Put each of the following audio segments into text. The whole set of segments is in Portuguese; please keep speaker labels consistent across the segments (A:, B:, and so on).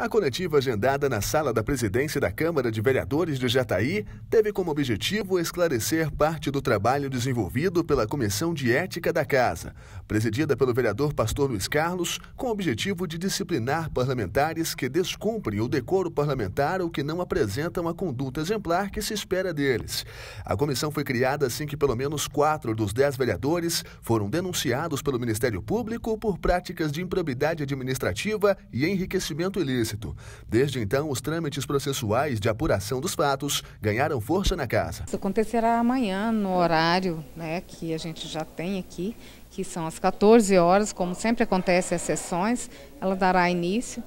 A: A coletiva agendada na sala da presidência da Câmara de Vereadores de Jataí teve como objetivo esclarecer parte do trabalho desenvolvido pela Comissão de Ética da Casa, presidida pelo vereador Pastor Luiz Carlos, com o objetivo de disciplinar parlamentares que descumprem o decoro parlamentar ou que não apresentam a conduta exemplar que se espera deles. A comissão foi criada assim que pelo menos quatro dos dez vereadores foram denunciados pelo Ministério Público por práticas de improbidade administrativa e enriquecimento ilícito ilícito. Desde então, os trâmites processuais de apuração dos fatos ganharam força na
B: casa. Isso acontecerá amanhã, no horário né, que a gente já tem aqui, que são as 14 horas, como sempre acontece as sessões, ela dará início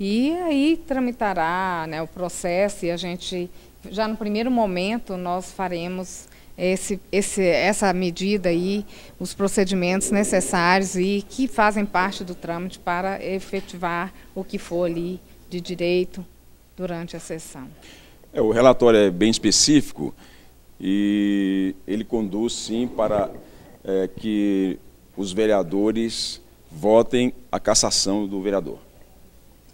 B: e aí tramitará né, o processo e a gente, já no primeiro momento, nós faremos esse, esse, essa medida aí, os procedimentos necessários e que fazem parte do trâmite para efetivar o que for ali de direito durante a sessão.
C: É, o relatório é bem específico e ele conduz sim para é, que os vereadores votem a cassação do vereador.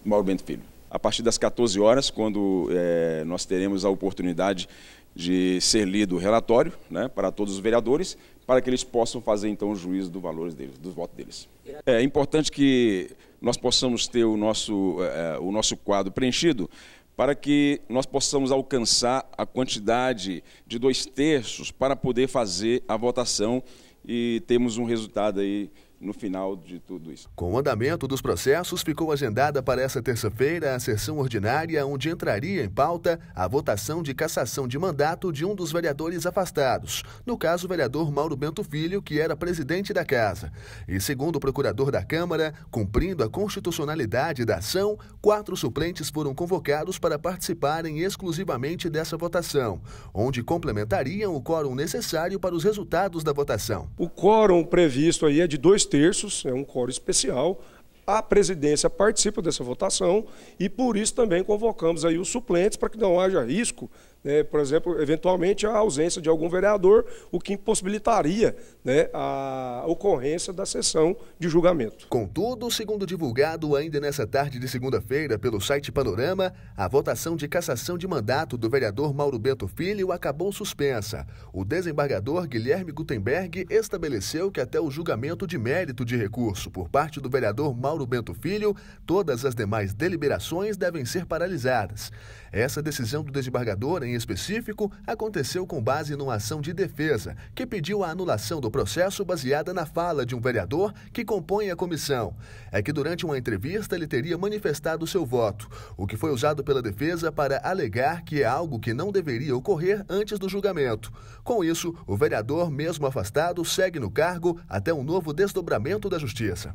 C: Mauro Bento Filho a partir das 14 horas, quando é, nós teremos a oportunidade de ser lido o relatório né, para todos os vereadores, para que eles possam fazer então o juízo dos valores deles, dos votos deles. É, é importante que nós possamos ter o nosso, é, é, o nosso quadro preenchido para que nós possamos alcançar a quantidade de dois terços para poder fazer a votação e termos um resultado
A: aí no final de tudo isso. Com o andamento dos processos, ficou agendada para essa terça-feira a sessão ordinária, onde entraria em pauta a votação de cassação de mandato de um dos vereadores afastados, no caso, o vereador Mauro Bento Filho, que era presidente da casa. E segundo o procurador da Câmara, cumprindo a constitucionalidade da ação, quatro suplentes foram convocados para participarem exclusivamente dessa votação, onde complementariam o quórum necessário para os resultados da votação.
D: O quórum previsto aí é de dois terços, é um coro especial. A presidência participa dessa votação e por isso também convocamos aí os suplentes para que não haja risco né, por exemplo, eventualmente a ausência de algum vereador, o que impossibilitaria né, a ocorrência
A: da sessão de julgamento. Contudo, segundo divulgado ainda nessa tarde de segunda-feira pelo site Panorama, a votação de cassação de mandato do vereador Mauro Bento Filho acabou suspensa. O desembargador Guilherme Gutenberg estabeleceu que até o julgamento de mérito de recurso por parte do vereador Mauro Bento Filho, todas as demais deliberações devem ser paralisadas. Essa decisão do desembargador em específico aconteceu com base numa ação de defesa, que pediu a anulação do processo baseada na fala de um vereador que compõe a comissão. É que durante uma entrevista ele teria manifestado seu voto, o que foi usado pela defesa para alegar que é algo que não deveria ocorrer antes do julgamento. Com isso, o vereador, mesmo afastado, segue no cargo até um novo desdobramento da justiça.